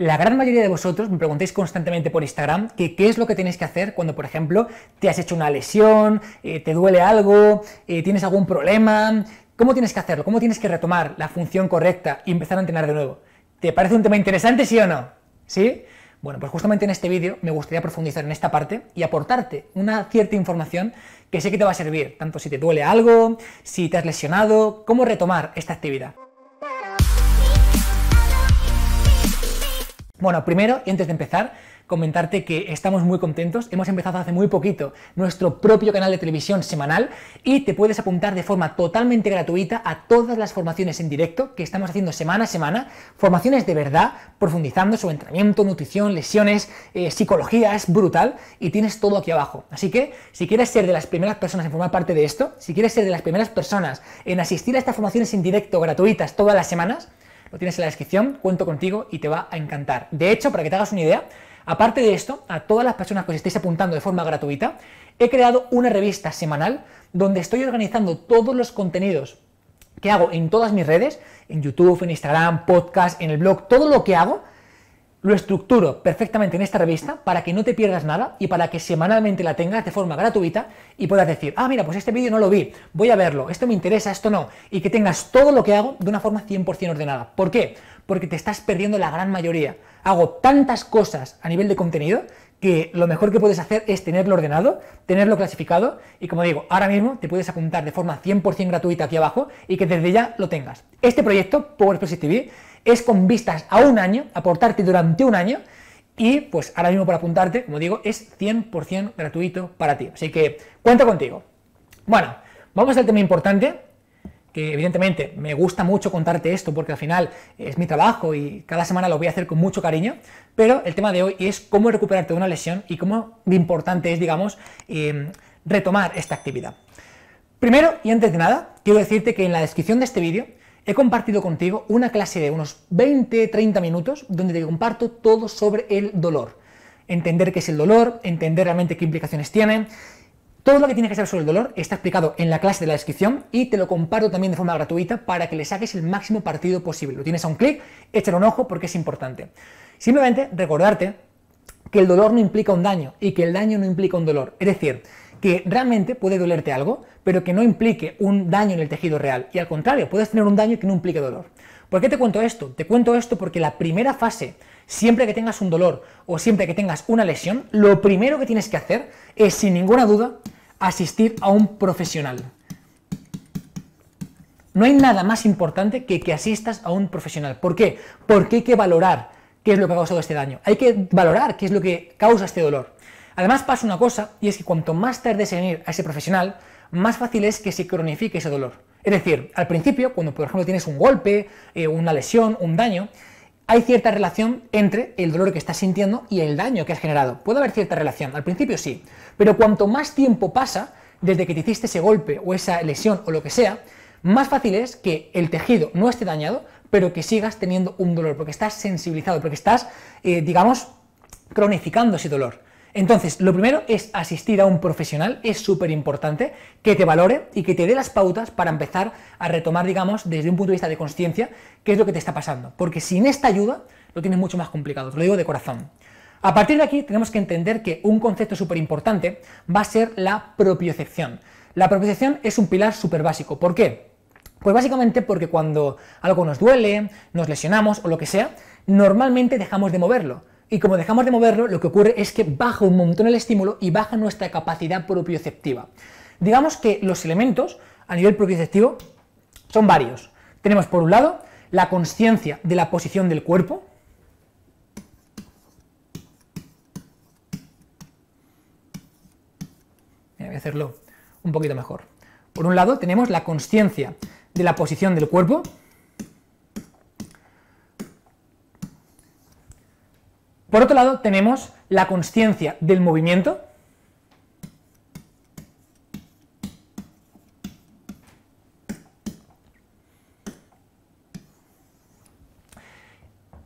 La gran mayoría de vosotros me preguntáis constantemente por Instagram que qué es lo que tenéis que hacer cuando, por ejemplo, te has hecho una lesión, eh, te duele algo, eh, tienes algún problema, ¿Cómo tienes que hacerlo? ¿Cómo tienes que retomar la función correcta y empezar a entrenar de nuevo? ¿Te parece un tema interesante, sí o no? ¿Sí? Bueno, pues justamente en este vídeo me gustaría profundizar en esta parte y aportarte una cierta información que sé que te va a servir, tanto si te duele algo, si te has lesionado, cómo retomar esta actividad. Bueno, primero, y antes de empezar, comentarte que estamos muy contentos. Hemos empezado hace muy poquito nuestro propio canal de televisión semanal y te puedes apuntar de forma totalmente gratuita a todas las formaciones en directo que estamos haciendo semana a semana. Formaciones de verdad, profundizando sobre entrenamiento, nutrición, lesiones, eh, psicología, es brutal y tienes todo aquí abajo. Así que si quieres ser de las primeras personas en formar parte de esto, si quieres ser de las primeras personas en asistir a estas formaciones en directo gratuitas todas las semanas, lo tienes en la descripción, cuento contigo y te va a encantar. De hecho, para que te hagas una idea, aparte de esto, a todas las personas que os estéis apuntando de forma gratuita, he creado una revista semanal donde estoy organizando todos los contenidos que hago en todas mis redes, en YouTube, en Instagram, podcast, en el blog, todo lo que hago lo estructuro perfectamente en esta revista para que no te pierdas nada y para que semanalmente la tengas de forma gratuita y puedas decir, ah, mira, pues este vídeo no lo vi, voy a verlo, esto me interesa, esto no, y que tengas todo lo que hago de una forma 100% ordenada. ¿Por qué? Porque te estás perdiendo la gran mayoría. Hago tantas cosas a nivel de contenido que lo mejor que puedes hacer es tenerlo ordenado, tenerlo clasificado y como digo, ahora mismo te puedes apuntar de forma 100% gratuita aquí abajo y que desde ya lo tengas. Este proyecto, Power TV, es con vistas a un año, aportarte durante un año, y pues ahora mismo para apuntarte, como digo, es 100% gratuito para ti. Así que cuento contigo. Bueno, vamos al tema importante, que evidentemente me gusta mucho contarte esto porque al final es mi trabajo y cada semana lo voy a hacer con mucho cariño, pero el tema de hoy es cómo recuperarte de una lesión y cómo de importante es, digamos, em, retomar esta actividad. Primero y antes de nada, quiero decirte que en la descripción de este vídeo He compartido contigo una clase de unos 20-30 minutos donde te comparto todo sobre el dolor. Entender qué es el dolor, entender realmente qué implicaciones tiene. Todo lo que tiene que saber sobre el dolor está explicado en la clase de la descripción y te lo comparto también de forma gratuita para que le saques el máximo partido posible. Lo tienes a un clic, échale un ojo porque es importante. Simplemente recordarte que el dolor no implica un daño y que el daño no implica un dolor. Es decir, que realmente puede dolerte algo, pero que no implique un daño en el tejido real. Y al contrario, puedes tener un daño que no implique dolor. ¿Por qué te cuento esto? Te cuento esto porque la primera fase, siempre que tengas un dolor o siempre que tengas una lesión, lo primero que tienes que hacer es, sin ninguna duda, asistir a un profesional. No hay nada más importante que que asistas a un profesional. ¿Por qué? Porque hay que valorar qué es lo que ha causado este daño. Hay que valorar qué es lo que causa este dolor. Además pasa una cosa, y es que cuanto más tardes en ir a ese profesional, más fácil es que se cronifique ese dolor. Es decir, al principio, cuando por ejemplo tienes un golpe, eh, una lesión, un daño, hay cierta relación entre el dolor que estás sintiendo y el daño que has generado. Puede haber cierta relación, al principio sí, pero cuanto más tiempo pasa desde que te hiciste ese golpe o esa lesión o lo que sea, más fácil es que el tejido no esté dañado, pero que sigas teniendo un dolor, porque estás sensibilizado, porque estás, eh, digamos, cronificando ese dolor. Entonces, lo primero es asistir a un profesional, es súper importante, que te valore y que te dé las pautas para empezar a retomar, digamos, desde un punto de vista de consciencia, qué es lo que te está pasando. Porque sin esta ayuda lo tienes mucho más complicado, te lo digo de corazón. A partir de aquí tenemos que entender que un concepto súper importante va a ser la propiocepción. La propiocepción es un pilar súper básico. ¿Por qué? Pues básicamente porque cuando algo nos duele, nos lesionamos o lo que sea, normalmente dejamos de moverlo. Y como dejamos de moverlo, lo que ocurre es que baja un montón el estímulo y baja nuestra capacidad propioceptiva. Digamos que los elementos a nivel proprioceptivo son varios. Tenemos por un lado la conciencia de la posición del cuerpo, voy a hacerlo un poquito mejor. Por un lado tenemos la conciencia de la posición del cuerpo, Por otro lado, tenemos la consciencia del movimiento,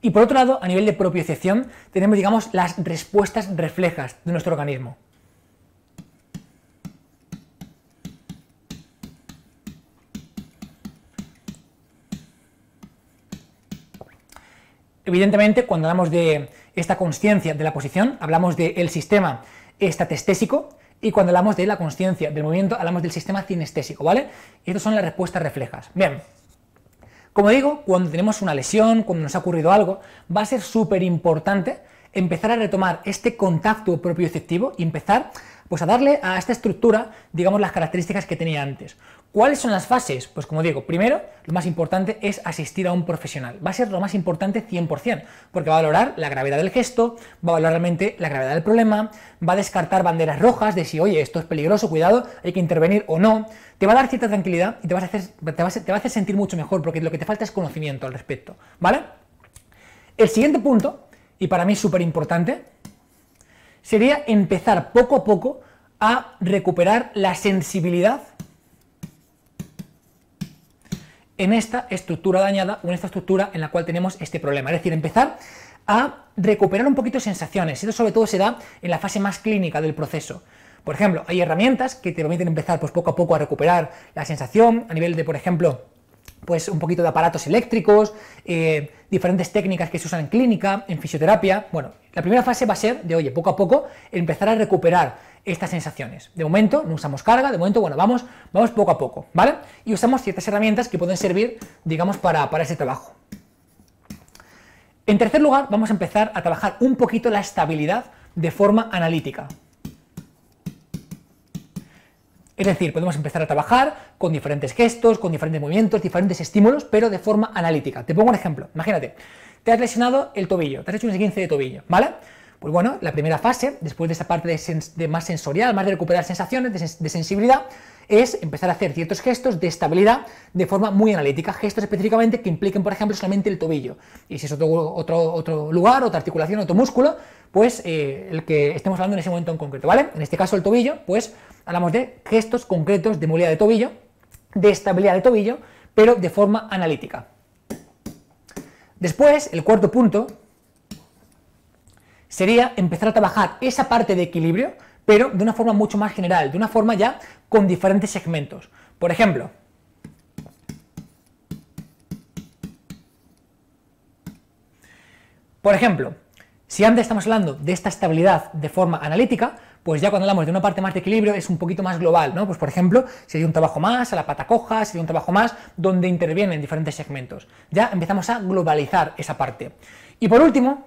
Y por otro lado, a nivel de propiocepción, tenemos, digamos, las respuestas reflejas de nuestro organismo. Evidentemente, cuando hablamos de esta conciencia de la posición, hablamos del sistema estatestésico y cuando hablamos de la conciencia del movimiento, hablamos del sistema cinestésico, ¿vale? Estas son las respuestas reflejas. Bien, como digo, cuando tenemos una lesión, cuando nos ha ocurrido algo, va a ser súper importante empezar a retomar este contacto efectivo y empezar pues a darle a esta estructura, digamos, las características que tenía antes. ¿Cuáles son las fases? Pues como digo, primero, lo más importante es asistir a un profesional. Va a ser lo más importante 100%, porque va a valorar la gravedad del gesto, va a valorar realmente la gravedad del problema, va a descartar banderas rojas de si, oye, esto es peligroso, cuidado, hay que intervenir o no. Te va a dar cierta tranquilidad y te, vas a hacer, te, va a, hacer sentir mucho mejor, porque lo que te falta es conocimiento al respecto, ¿vale? El siguiente punto, y para mí súper importante, sería empezar poco a poco a recuperar la sensibilidad en esta estructura dañada o en esta estructura en la cual tenemos este problema. Es decir, empezar a recuperar un poquito sensaciones. Esto sobre todo se da en la fase más clínica del proceso. Por ejemplo, hay herramientas que te permiten empezar pues, poco a poco a recuperar la sensación a nivel de, por ejemplo, pues un poquito de aparatos eléctricos, eh, diferentes técnicas que se usan en clínica, en fisioterapia. Bueno, la primera fase va a ser de, oye, poco a poco empezar a recuperar estas sensaciones. De momento no usamos carga, de momento, bueno, vamos, vamos poco a poco, ¿vale? Y usamos ciertas herramientas que pueden servir, digamos, para ese trabajo. En tercer lugar, vamos a empezar a trabajar un poquito la estabilidad de forma analítica. Es decir, podemos empezar a trabajar con diferentes gestos, con diferentes movimientos, diferentes estímulos, pero de forma analítica. Te pongo un ejemplo. Imagínate, te has lesionado el tobillo, te has hecho un esguince de tobillo, ¿vale? Pues bueno, la primera fase, después de esa parte de, más sensorial, más de recuperar sensaciones, de, sensibilidad, es empezar a hacer ciertos gestos de estabilidad de forma muy analítica, gestos específicamente que impliquen, por ejemplo, solamente el tobillo. Y si es otro, otro, otro lugar, otra articulación, otro músculo, pues eh, el que estemos hablando en ese momento en concreto, ¿vale? En este caso el tobillo, pues hablamos de gestos concretos de movilidad de tobillo, de estabilidad de tobillo, pero de forma analítica. Después, el cuarto punto, sería empezar a trabajar esa parte de equilibrio, pero de una forma mucho más general, de una forma ya con diferentes segmentos. Por ejemplo, por ejemplo, si antes estamos hablando de esta estabilidad de forma analítica, pues ya cuando hablamos de una parte más de equilibrio es un poquito más global, ¿no? Pues por ejemplo, si hay un trabajo más, a la pata coja, si hay un trabajo más, donde intervienen diferentes segmentos. Ya empezamos a globalizar esa parte. Y por último,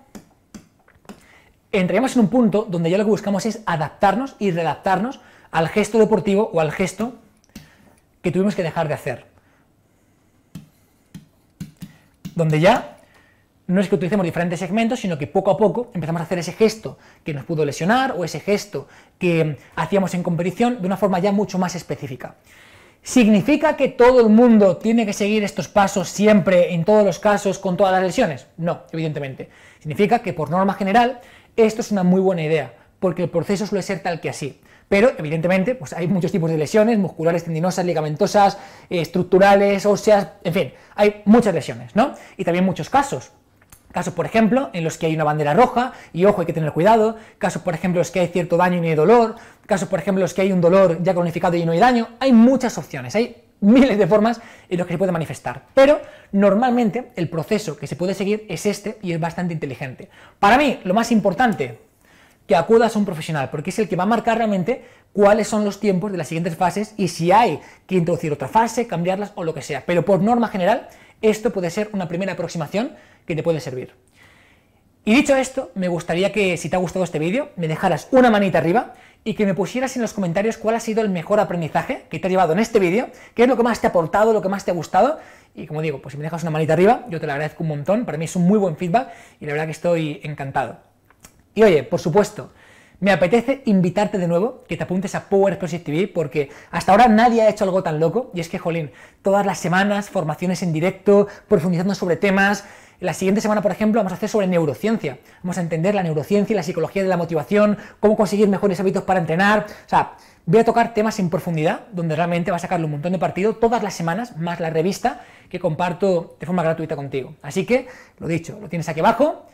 Entraríamos en un punto donde ya lo que buscamos es adaptarnos y redactarnos al gesto deportivo o al gesto que tuvimos que dejar de hacer. Donde ya no es que utilicemos diferentes segmentos, sino que poco a poco empezamos a hacer ese gesto que nos pudo lesionar o ese gesto que hacíamos en competición de una forma ya mucho más específica. ¿Significa que todo el mundo tiene que seguir estos pasos siempre, en todos los casos, con todas las lesiones? No, evidentemente. Significa que por norma general esto es una muy buena idea, porque el proceso suele ser tal que así. Pero, evidentemente, pues hay muchos tipos de lesiones, musculares, tendinosas, ligamentosas, eh, estructurales, óseas, en fin, hay muchas lesiones, ¿no? Y también muchos casos. Casos, por ejemplo, en los que hay una bandera roja, y ojo, hay que tener cuidado. Casos, por ejemplo, en los que hay cierto daño y no hay dolor. Casos, por ejemplo, en los que hay un dolor ya cronificado y no hay daño. Hay muchas opciones, hay miles de formas en las que se puede manifestar. Pero normalmente el proceso que se puede seguir es este y es bastante inteligente. Para mí, lo más importante, que acudas a un profesional, porque es el que va a marcar realmente cuáles son los tiempos de las siguientes fases y si hay que introducir otra fase, cambiarlas o lo que sea. Pero por norma general, esto puede ser una primera aproximación que te puede servir. Y dicho esto, me gustaría que si te ha gustado este vídeo, me dejaras una manita arriba y que me pusieras en los comentarios cuál ha sido el mejor aprendizaje que te ha llevado en este vídeo, qué es lo que más te ha aportado, lo que más te ha gustado. Y como digo, pues si me dejas una manita arriba, yo te lo agradezco un montón, para mí es un muy buen feedback y la verdad que estoy encantado. Y oye, por supuesto, me apetece invitarte de nuevo que te apuntes a Power Explosive TV porque hasta ahora nadie ha hecho algo tan loco y es que, jolín, todas las semanas, formaciones en directo, profundizando sobre temas, la siguiente semana, por ejemplo, vamos a hacer sobre neurociencia. Vamos a entender la neurociencia y la psicología de la motivación, cómo conseguir mejores hábitos para entrenar. O sea, voy a tocar temas en profundidad, donde realmente va a sacarle un montón de partido todas las semanas, más la revista que comparto de forma gratuita contigo. Así que, lo dicho, lo tienes aquí abajo.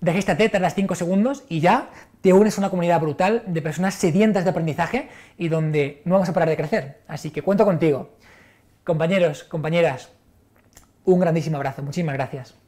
Regístrate, tardas 5 segundos y ya te unes a una comunidad brutal de personas sedientas de aprendizaje y donde no vamos a parar de crecer. Así que cuento contigo. Compañeros, compañeras, un grandísimo abrazo. Muchísimas gracias.